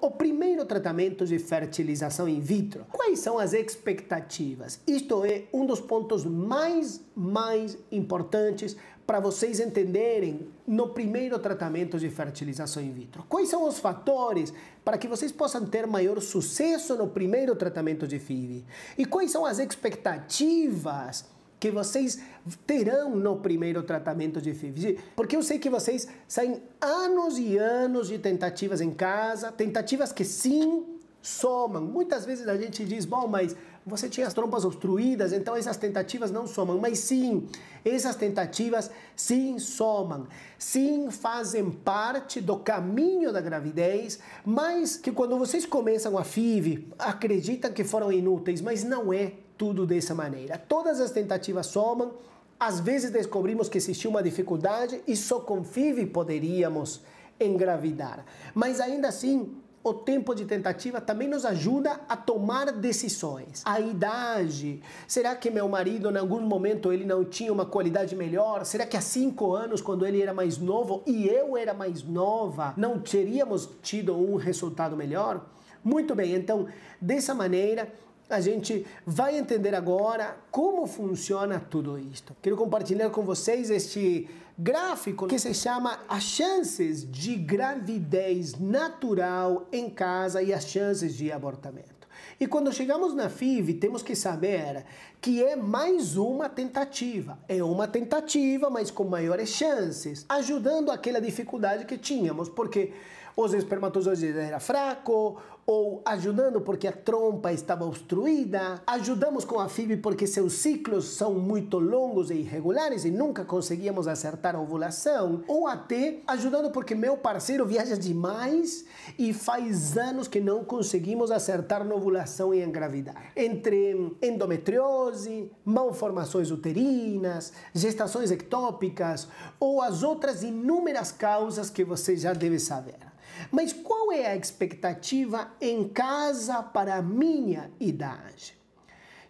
O primeiro tratamento de fertilização in vitro. Quais são as expectativas? Isto é um dos pontos mais, mais importantes para vocês entenderem no primeiro tratamento de fertilização in vitro. Quais são os fatores para que vocês possam ter maior sucesso no primeiro tratamento de FIV? E quais são as expectativas? que vocês terão no primeiro tratamento de FIV. Porque eu sei que vocês saem anos e anos de tentativas em casa, tentativas que sim somam. Muitas vezes a gente diz, bom, mas você tinha as trompas obstruídas, então essas tentativas não somam. Mas sim, essas tentativas sim somam, sim fazem parte do caminho da gravidez, mas que quando vocês começam a FIV, acreditam que foram inúteis, mas não é tudo dessa maneira. Todas as tentativas somam, às vezes descobrimos que existiu uma dificuldade e só com FIV poderíamos engravidar. Mas ainda assim, o tempo de tentativa também nos ajuda a tomar decisões. A idade. Será que meu marido, em algum momento, ele não tinha uma qualidade melhor? Será que há cinco anos, quando ele era mais novo e eu era mais nova, não teríamos tido um resultado melhor? Muito bem, então, dessa maneira, a gente vai entender agora como funciona tudo isto. Quero compartilhar com vocês este gráfico que se chama as chances de gravidez natural em casa e as chances de abortamento. E quando chegamos na FIV, temos que saber que é mais uma tentativa. É uma tentativa, mas com maiores chances, ajudando aquela dificuldade que tínhamos, porque os espermatozoides eram fracos, ou ajudando porque a trompa estava obstruída, ajudamos com a FIB porque seus ciclos são muito longos e irregulares e nunca conseguíamos acertar a ovulação, ou até ajudando porque meu parceiro viaja demais e faz anos que não conseguimos acertar na ovulação e engravidar. Entre endometriose, malformações uterinas, gestações ectópicas ou as outras inúmeras causas que você já deve saber. Mas qual é a expectativa em casa para minha idade.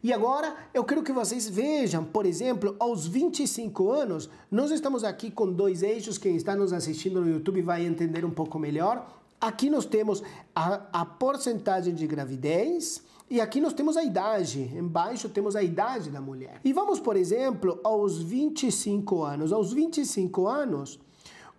E agora eu quero que vocês vejam, por exemplo, aos 25 anos, nós estamos aqui com dois eixos, quem está nos assistindo no YouTube vai entender um pouco melhor. Aqui nós temos a, a porcentagem de gravidez e aqui nós temos a idade, embaixo temos a idade da mulher. E vamos, por exemplo, aos 25 anos. Aos 25 anos,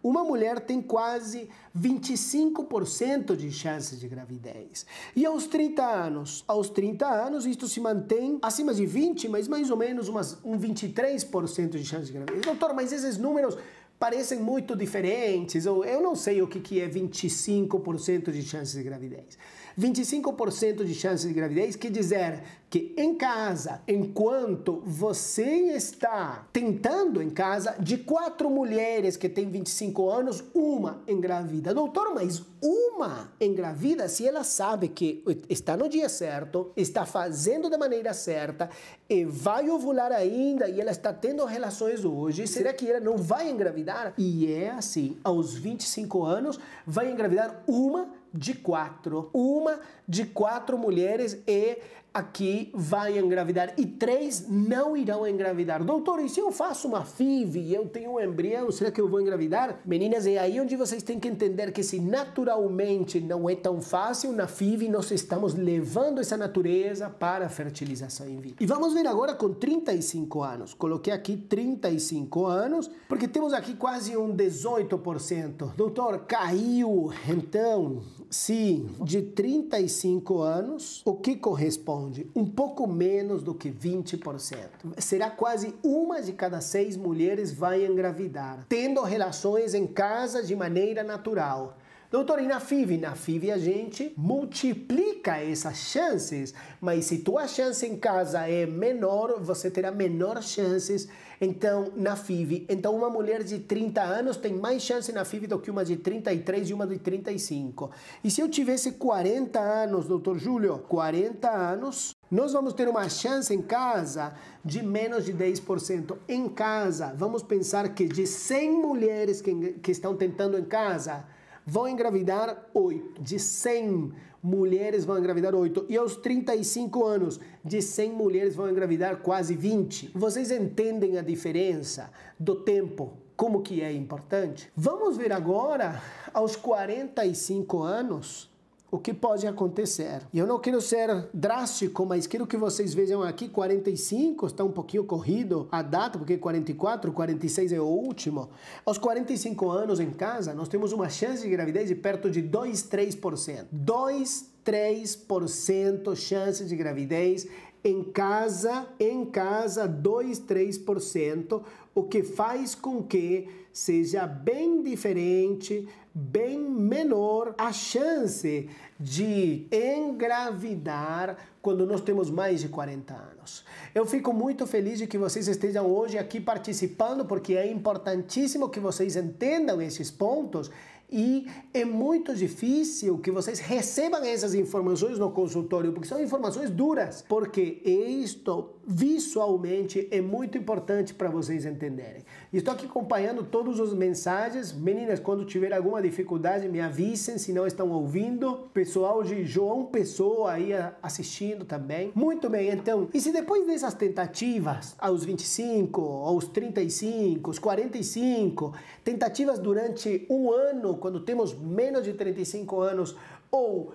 uma mulher tem quase 25% de chance de gravidez. E aos 30 anos, aos 30 anos isto se mantém acima de 20, mas mais ou menos umas, um 23% de chance de gravidez. Doutor, mas esses números parecem muito diferentes, ou eu não sei o que, que é 25% de chances de gravidez. 25% de chances de gravidez quer dizer que em casa, enquanto você está tentando em casa, de quatro mulheres que têm 25 anos, uma engravida. Doutor, mas uma engravida, se ela sabe que está no dia certo, está fazendo da maneira certa e vai ovular ainda e ela está tendo relações hoje, será que ela não vai engravidar? engravidar, e é assim, aos 25 anos vai engravidar uma de quatro. Uma de quatro mulheres e aqui vai engravidar e três não irão engravidar. Doutor, e se eu faço uma FIV e eu tenho um embrião, será que eu vou engravidar? Meninas, é aí onde vocês têm que entender que se naturalmente não é tão fácil, na FIV nós estamos levando essa natureza para a fertilização in vitro. E vamos ver agora com 35 anos. Coloquei aqui 35 anos, porque temos aqui quase um 18%. Doutor, caiu, então Sim, de 35 anos, o que corresponde? Um pouco menos do que 20%. Será quase uma de cada seis mulheres vai engravidar, tendo relações em casa de maneira natural. Doutor, e na FIV? Na FIV a gente multiplica essas chances, mas se tua chance em casa é menor, você terá menor chances então na FIV. Então uma mulher de 30 anos tem mais chance na FIV do que uma de 33 e uma de 35. E se eu tivesse 40 anos, doutor Júlio, 40 anos, nós vamos ter uma chance em casa de menos de 10%. Em casa, vamos pensar que de 100 mulheres que, que estão tentando em casa, vão engravidar 8. De 100 mulheres vão engravidar 8. E aos 35 anos, de 100 mulheres vão engravidar quase 20. Vocês entendem a diferença do tempo? Como que é importante? Vamos ver agora aos 45 anos o que pode acontecer. E eu não quero ser drástico, mas quero que vocês vejam aqui 45, está um pouquinho corrido a data, porque 44, 46 é o último. Aos 45 anos em casa, nós temos uma chance de gravidez de perto de 2, 3%. 2, 3% chance de gravidez em casa, em casa, 2, 3%, o que faz com que seja bem diferente, bem menor a chance de engravidar quando nós temos mais de 40 anos. Eu fico muito feliz de que vocês estejam hoje aqui participando, porque é importantíssimo que vocês entendam esses pontos e é muito difícil que vocês recebam essas informações no consultório, porque são informações duras, porque isto visualmente é muito importante para vocês entenderem. Estou aqui acompanhando todas as mensagens. Meninas, quando tiver alguma dificuldade, me avisem se não estão ouvindo. Pessoal de João Pessoa aí assistindo também. Muito bem, então, e se depois dessas tentativas, aos 25, aos 35, aos 45, tentativas durante um ano, quando temos menos de 35 anos ou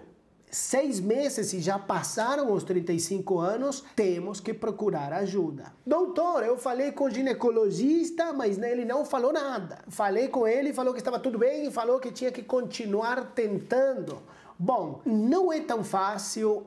seis meses e já passaram os 35 anos, temos que procurar ajuda. Doutor, eu falei com o ginecologista, mas ele não falou nada. Falei com ele, falou que estava tudo bem e falou que tinha que continuar tentando. Bom, não é tão fácil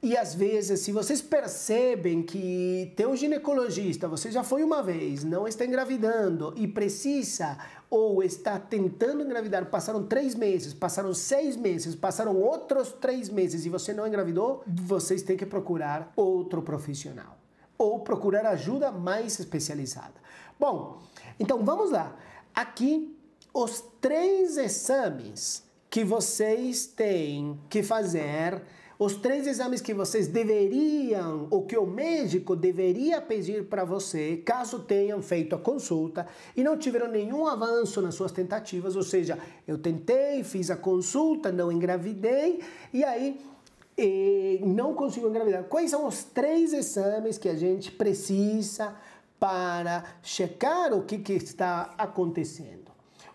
e às vezes, se vocês percebem que teu ginecologista, você já foi uma vez, não está engravidando e precisa ou está tentando engravidar, passaram três meses, passaram seis meses, passaram outros três meses e você não engravidou, vocês têm que procurar outro profissional ou procurar ajuda mais especializada. Bom, então vamos lá. Aqui os três exames que vocês têm que fazer os três exames que vocês deveriam, ou que o médico deveria pedir para você, caso tenham feito a consulta e não tiveram nenhum avanço nas suas tentativas, ou seja, eu tentei, fiz a consulta, não engravidei, e aí e não consigo engravidar. Quais são os três exames que a gente precisa para checar o que, que está acontecendo?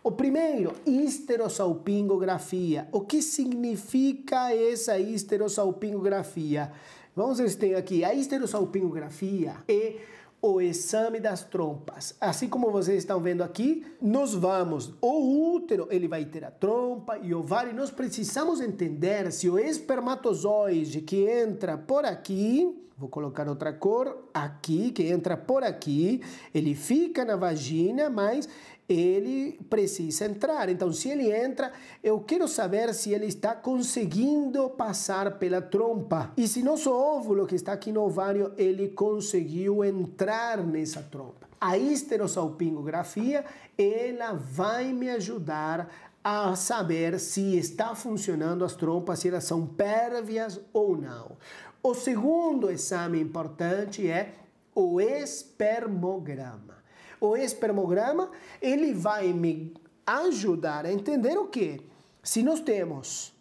O primeiro, histerosalpingografia. O que significa essa histerosalpingografia? Vamos ver se tem aqui. A histerosalpingografia é o exame das trompas. Assim como vocês estão vendo aqui, nós vamos, o útero ele vai ter a trompa e o ovário, nós precisamos entender se o espermatozoide que entra por aqui Vou colocar outra cor aqui, que entra por aqui. Ele fica na vagina, mas ele precisa entrar. Então, se ele entra, eu quero saber se ele está conseguindo passar pela trompa. E se nosso óvulo, que está aqui no ovário, ele conseguiu entrar nessa trompa. A histerosalpingografia, ela vai me ajudar a saber se está funcionando as trompas, se elas são pérvias ou não. O segundo exame importante é o espermograma. O espermograma ele vai me ajudar a entender o que? Se nós temos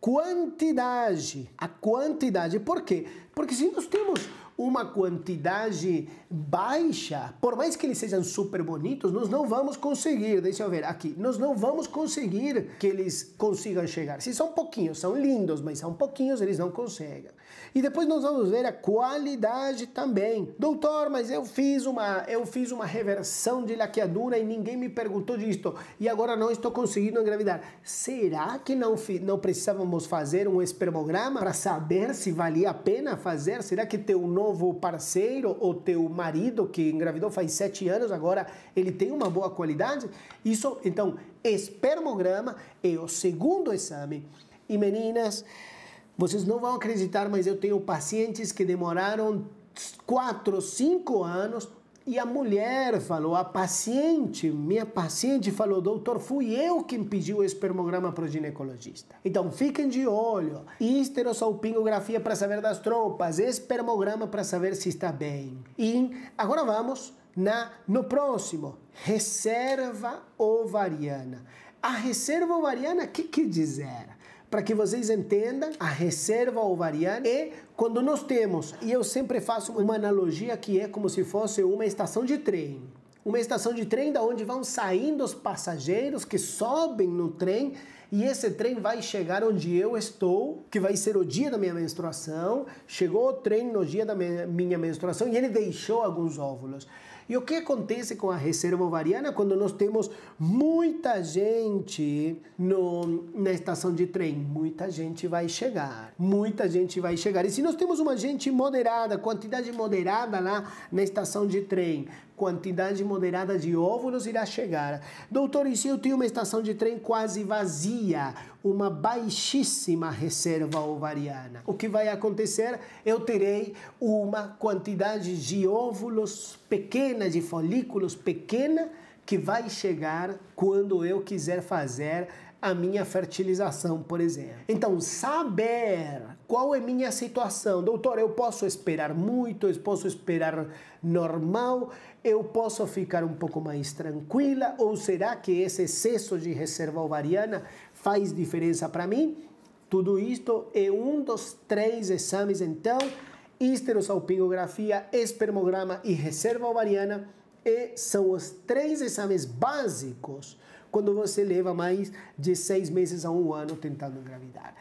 quantidade, a quantidade, por quê? Porque se nós temos uma quantidade baixa, por mais que eles sejam super bonitos, nós não vamos conseguir, deixa eu ver aqui, nós não vamos conseguir que eles consigam chegar. Se são pouquinhos, são lindos, mas são pouquinhos, eles não conseguem. E depois nós vamos ver a qualidade também. Doutor, mas eu fiz uma, eu fiz uma reversão de laqueadura e ninguém me perguntou disto e agora não estou conseguindo engravidar. Será que não, não precisávamos fazer um espermograma para saber se valia a pena fazer? Será que teu nome novo parceiro ou teu marido que engravidou faz sete anos, agora ele tem uma boa qualidade? Isso, então, espermograma é o segundo exame. E meninas, vocês não vão acreditar, mas eu tenho pacientes que demoraram quatro, cinco anos e a mulher falou, a paciente, minha paciente falou, doutor, fui eu quem pediu o espermograma para o ginecologista. Então fiquem de olho, histerosalpingografia para saber das trompas, espermograma para saber se está bem. E agora vamos na no próximo, reserva ovariana. A reserva ovariana, o que quer dizer? para que vocês entendam a reserva ovariana e quando nós temos, e eu sempre faço uma analogia que é como se fosse uma estação de trem. Uma estação de trem da onde vão saindo os passageiros que sobem no trem e esse trem vai chegar onde eu estou, que vai ser o dia da minha menstruação. Chegou o trem no dia da minha menstruação e ele deixou alguns óvulos. E o que acontece com a reserva ovariana quando nós temos muita gente no, na estação de trem? Muita gente vai chegar. Muita gente vai chegar. E se nós temos uma gente moderada, quantidade moderada lá na estação de trem, quantidade moderada de óvulos irá chegar. Doutor, e se eu tenho uma estação de trem quase vazia, uma baixíssima reserva ovariana, o que vai acontecer? Eu terei uma quantidade de óvulos pequena, de folículos pequena, que vai chegar quando eu quiser fazer a minha fertilização, por exemplo. Então, saber qual é minha situação. Doutor, eu posso esperar muito, eu posso esperar normal, eu posso ficar um pouco mais tranquila, ou será que esse excesso de reserva ovariana faz diferença para mim? Tudo isto é um dos três exames, então, histerosalpingografia, espermograma e reserva ovariana e são os três exames básicos quando você leva mais de seis meses a um ano tentando engravidar.